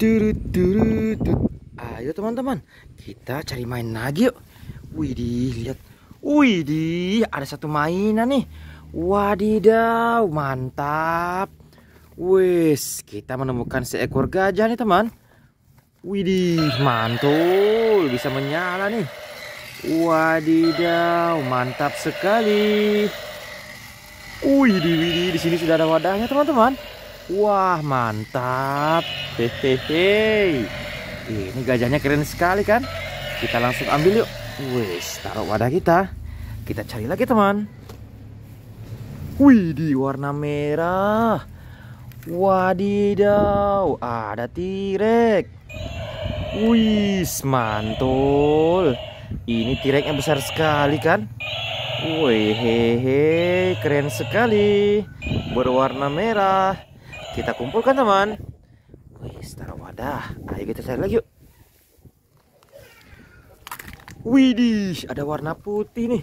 Ayo teman-teman, kita cari main lagi yuk. Widih, lihat. Widih, ada satu mainan nih. Wadidaw, mantap. Wis, kita menemukan seekor gajah nih teman. Widih, mantul. Bisa menyala nih. Wadidaw, mantap sekali. Widih, widih, di sini sudah ada wadahnya teman-teman. Wah mantap Hehehe Ini gajahnya keren sekali kan Kita langsung ambil yuk Wih, taruh wadah kita Kita cari lagi teman Wih di warna merah Wadidaw Ada tirek Wih mantul Ini tireknya besar sekali kan Wih hehehe keren sekali Berwarna merah kita kumpulkan teman wih setara wadah ayo kita cari lagi yuk widih ada warna putih nih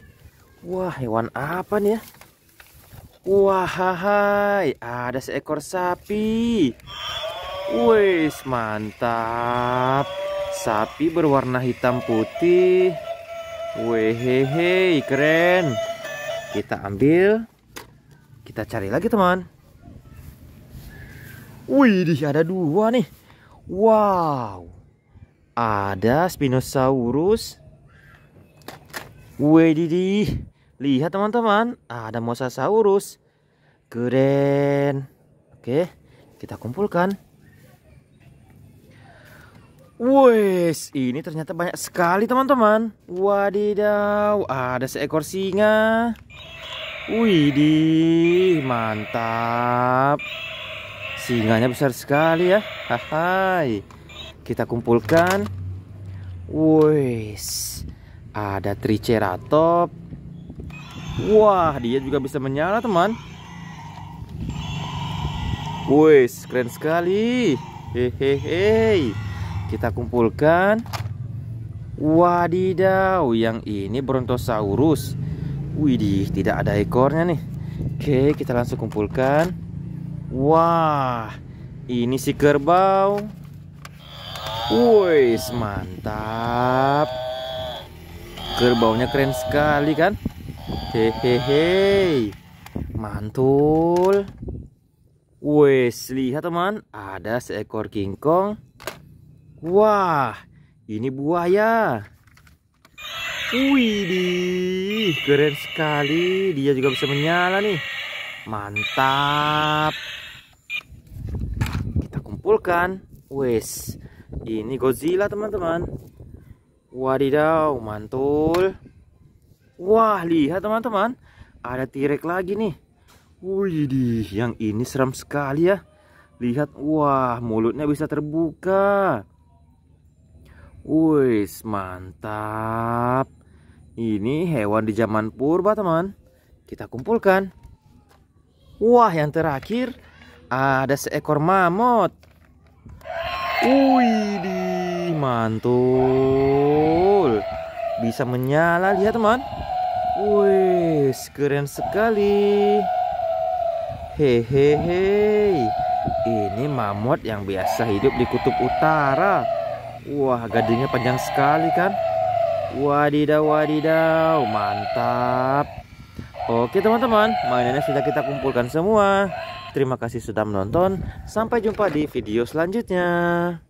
wah hewan apa nih ya wahai ada seekor sapi wih mantap sapi berwarna hitam putih wehehe keren kita ambil kita cari lagi teman Wih, ada dua nih. Wow. Ada Spinosaurus. Wih, didi. Lihat teman-teman, ada Mosasaurus. Keren. Oke, kita kumpulkan. Wes, ini ternyata banyak sekali teman-teman. Wadidaw, ada seekor singa. Widih, mantap. Singanya besar sekali ya. Hai. Kita kumpulkan. Wes. Ada triceratop. Wah, dia juga bisa menyala, teman. Wes, keren sekali. Hehehe. Kita kumpulkan. Wadidaw, yang ini Brontosaurus. Widih, tidak ada ekornya nih. Oke, kita langsung kumpulkan. Wah, ini si kerbau. Wih, mantap. Kerbaunya keren sekali kan? Hehehe. Mantul. Woi, lihat teman, ada seekor kingkong. Wah, ini buaya. Wih, keren sekali. Dia juga bisa menyala nih. Mantap kumpulkan wes ini Godzilla teman-teman wadidaw mantul wah lihat teman-teman ada tirek lagi nih Wih, yang ini seram sekali ya. Lihat, wah, mulutnya bisa terbuka. wes, mantap. Ini hewan di zaman purba, teman. Kita kumpulkan. Wah, yang terakhir ada seekor mamut. Wih, mantul. Bisa menyala, lihat teman. Wih, keren sekali. Hehehe. Ini mamut yang biasa hidup di kutub utara. Wah, gadingnya panjang sekali kan? Wadidaw, wadidaw, mantap. Oke teman-teman, mainannya sudah kita kumpulkan semua. Terima kasih sudah menonton. Sampai jumpa di video selanjutnya.